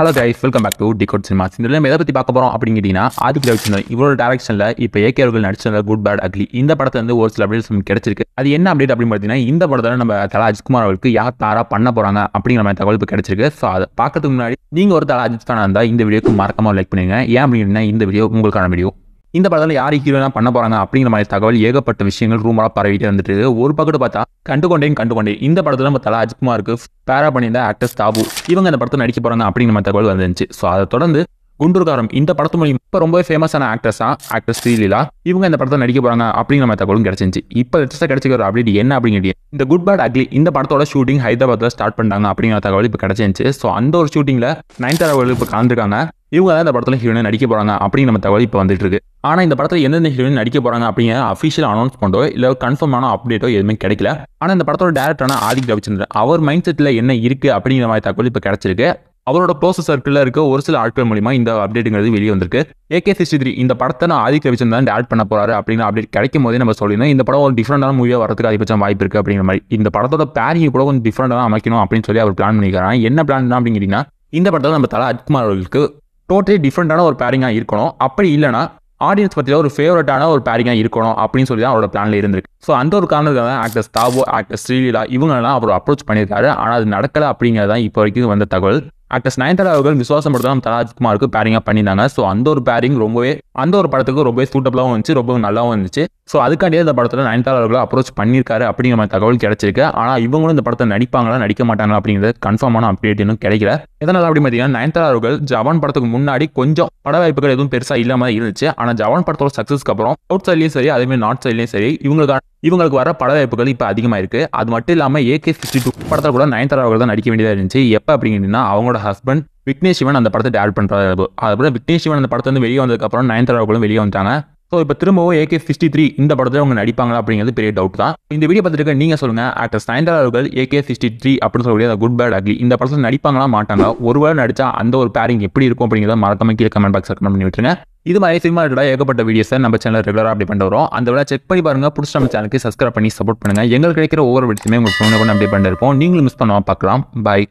Hello guys welcome back to Decode Cinemas இந்த நம்ம எதை பற்றி பார்க்க போகிறோம் அப்படிங்கிட்டீங்கன்னா ஆதித்யா வச்சுருந்தோம் இவரோட டேரக்ஷனில் இப்போ ஏகே அவர்கள் நடிச்சிருந்த குட் பேட் அக்லி இந்த படத்தில் வந்து ஒரு சில அப்டேட்ஸ் நமக்கு கிடைச்சிருக்கு அது என்ன அப்டேட் அப்படின்னு பார்த்தீங்கன்னா இந்த படத்தில் நம்ம தலா அஜித்குமார் அவருக்கு யார் தாரா பண்ண போகிறாங்க அப்படிங்கிற மாதிரி தகவல் இப்போ கிடைச்சிருக்கு ஸோ அதை பார்க்கறதுக்கு முன்னாடி நீங்கள் ஒரு தலா அஜித் ஃபேனாக இருந்தால் இந்த வீடியோக்கு மறக்காமல் லைக் பண்ணுங்கள் ஏன் அப்படின்னா இந்த வீடியோ உங்களுக்கான வீடியோ இந்த படத்தில் யார் ஹீரோனா பண்ண போகிறாங்க அப்படிங்கிற மாதிரி தகவல் ஏகப்பட்ட விஷயங்கள் ரூமராக பரவிட்டு வந்துட்டு ஒரு பக்கத்து பார்த்தா கண்டுகொண்டேன் கண்டுகொண்டேன் இந்த படத்தில் நம்ம தலை அஜித்குமாருக்கு பேரா பண்ணியிருந்த ஆக்டர்ஸ் தாபு இவங்க இந்த படத்தை நடிக்க போகிறாங்க அப்படிங்கிற மாதிரி தகவல் வந்துருந்துச்சு ஸோ அதை தொடர்ந்து குண்டூர்காரம் இந்த படத்து மூலியம் இப்போ ரொம்ப ஃபேமஸான ஆக்ட்ரஸா ஆக்ட்ரஸ் ஸ்ரீலீலா இவங்க இந்த படத்தை நடிக்க போறாங்க அப்படிங்கிற மாதிரி தகவலும் கிடைச்சிச்சு இப்போ லேட்டஸ்ட்டாக கிடைச்சிக்கிற அப்படி என்ன அப்படிங்கிறது இந்த குட் பேட் அக்லி இந்த படத்தோட ஷூட்டிங் ஹைதராபாத்தில் ஸ்டார்ட் பண்ணாங்க அப்படிங்கிற தகவல் இப்போ கிடைச்சிருந்துச்சு ஸோ அந்த ஒரு ஷூட்டிங்கில் நயன்தாரா அவர்கள் இப்போ கலந்துருக்காங்க இவங்க தான் இந்த படத்தில் ஹீரோயின் நடிக்க போகிறாங்க அப்படின்னு நம்ம தகவல் இப்போ வந்துட்டு இருக்கு ஆனால் இந்த படத்தில் எந்தெந்த ஹீரோயின் நடிக்க போகிறாங்க அப்படிங்கிற அஃபிஷியல் அனௌன்ஸ் பண்ணோ இல்லை கன்ஃபார்மான அப்டேட்டோ எதுவுமே கிடைக்கல ஆனால் இந்த படத்தோட டேரக்டரான ஆதிக் ரவிச்சந்திரன் அவர் மைண்ட் செட்டில் என்ன இருக்குது அப்படிங்கிற மாதிரி தகவல் இப்போ கிடைச்சிருக்கு அவரோட ப்ளோசஸ் சர்க்கிளில் இருக்க ஒரு சில ஆட்கள் மூலிமா இந்த அப்டேட்டுங்கிறது வெளியே வந்திருக்கு ஏகே சிக்ஸ்டி த்ரீ இந்த படத்தை நான் ஆதிக் ரவிச்சந்திரன் தான் பண்ண போறாரு அப்படிங்கிற அப்டேட் கிடைக்கும் போதே நம்ம சொல்லியிருந்தோம் இந்த படம் ஒரு டிஃப்ரெண்டான மூவியாக வரதுக்கு அதிகபட்சம் வாய்ப்பு இருக்குது அப்படிங்கிற மாதிரி இந்த படத்தோட பேரிங் கூட கொஞ்சம் டிஃப்ரெண்டாக அமைக்கணும் அப்படின்னு சொல்லி அவர் பிளான் பண்ணிக்கிறாங்க என்ன பிளான் அப்படிங்கிறீங்கன்னா இந்த படத்தில் நம்ம தலை அஜ்குமார் அவர்களுக்கு டோட்டலி டிஃப்ரெண்ட்டான ஒரு பேரிங்காக இருக்கணும் அப்படி இல்லைனா ஆடியன்ஸ் பற்றியில் ஒரு ஃபேவரட்டான ஒரு பேரிங்காக இருக்கணும் அப்படின்னு சொல்லி தான் அவரோட பிளானில் இருந்திருக்கு ஸோ அந்த ஒரு காரணத்துக்காக தான் ஆக்டர் தாபோ ஆக்டர் ஸ்ரீலீலா இவங்கெல்லாம் அவர் அப்ரோச் பண்ணியிருக்காரு ஆனால் அது நடக்கலை அப்படிங்கிறது தான் இப்போ வரைக்கும் வந்த தகவல் ஆக்டர்ஸ் நயன்தாரா அவர்கள் விசுவாசம் படத்தான் நம்ம தலாஜ்குமாருக்கு பேரிங்காக பண்ணியிருந்தாங்க ஸோ அந்த ஒரு பேரிங் ரொம்பவே அந்த ஒரு படத்துக்கு ரொம்பவே சூட்டபுளாகவும் இருந்துச்சு ரொம்ப நல்லாவும் இருந்துச்சு ஸோ அதுக்காண்டியே இந்த படத்தில் நயன்தாரா அவர்கள் அப்ரோச் பண்ணியிருக்காரு அப்படிங்கிற மாதிரி தகவல் கிடைச்சிருக்கு ஆனால் இவங்களும் இந்த படத்தை நடிப்பாங்களா நடிக்க மாட்டாங்களா அப்படிங்கிறது கன்ஃபார்மான அப்டேட் இன்னும் கிடைக்கல எதனால் அப்படி பார்த்தீங்கன்னா நயன்தாரா அவர்கள் ஜவான் படத்துக்கு முன்னாடி கொஞ்சம் பட வாய்ப்புகள் எதுவும் பெருசாக இல்லாமல் இருந்துச்சு ஆனால் ஜவான் படத்தோட சக்ஸஸ்க்கு அப்புறம் அவுட் சைட்லையும் சரி அதேமாதிரி நார்த் சைட்லையும் சரி இவங்களுக்கான இவங்களுக்கு வர பட வாய்ப்புகள் இப்போ அதிகமாக இருக்குது அது மட்டும் இல்லாமல் ஏகே சிக்ஸ்டி டூ படத்தில் கூட நயன்தாரா அவர்கள் தான் நடிக்க வேண்டியதாக இருந்துச்சு எப்போ அப்படிங்கிறீங்கன்னா அவங்களோட அவரோட ஹஸ்பண்ட் விக்னேஷ் சிவன் அந்த படத்தை டேட் பண்ணுறாரு அதுக்கப்புறம் விக்னேஷ் சிவன் அந்த படத்தை வந்து வெளியே வந்ததுக்கப்புறம் நயன்தாராவுக்குள்ள வெளியே வந்துட்டாங்க ஸோ இப்போ திரும்பவும் ஏகே சிக்ஸ்டி த்ரீ இந்த படத்தில் அவங்க நடிப்பாங்களா அப்படிங்கிறது பெரிய டவுட் தான் இந்த வீடியோ பார்த்துட்டு நீங்கள் சொல்லுங்கள் ஆக்டர் சாயந்தரம் அவர்கள் ஏகே சிக்ஸ்டி த்ரீ அப்படின்னு சொல்லக்கூடிய குட் பேட் அக்லி இந்த படத்தில் நடிப்பாங்களா மாட்டாங்க ஒரு வேளை நடிச்சா அந்த ஒரு பேரிங் எப்படி இருக்கும் அப்படிங்கிறத மறக்காம கீழே கமெண்ட் பாக்ஸ் கமெண்ட் பண்ணி விட்டுருங்க இது மாதிரி சினிமா ரிலேட்டடாக ஏகப்பட்ட வீடியோஸை நம்ம சேனல் ரெகுலராக அப்படி பண்ண வரும் அந்த வேலை செக் பண்ணி பாருங்க பிடிச்ச நம்ம சேனலுக்கு சப்ஸ்கிரைப் பண்ணி சப்போர்ட் பண்ணுங்கள் எங்களுக்கு கிடைக்கிற ஒவ்வொரு வீடியோமே உங்களுக்கு ஃபோனை கொண்டு அப்படி பண்ணிருப்போம் நீங்களும் மிஸ் பண்ணுவோம் பார்க்கலாம் பாய்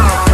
Oh.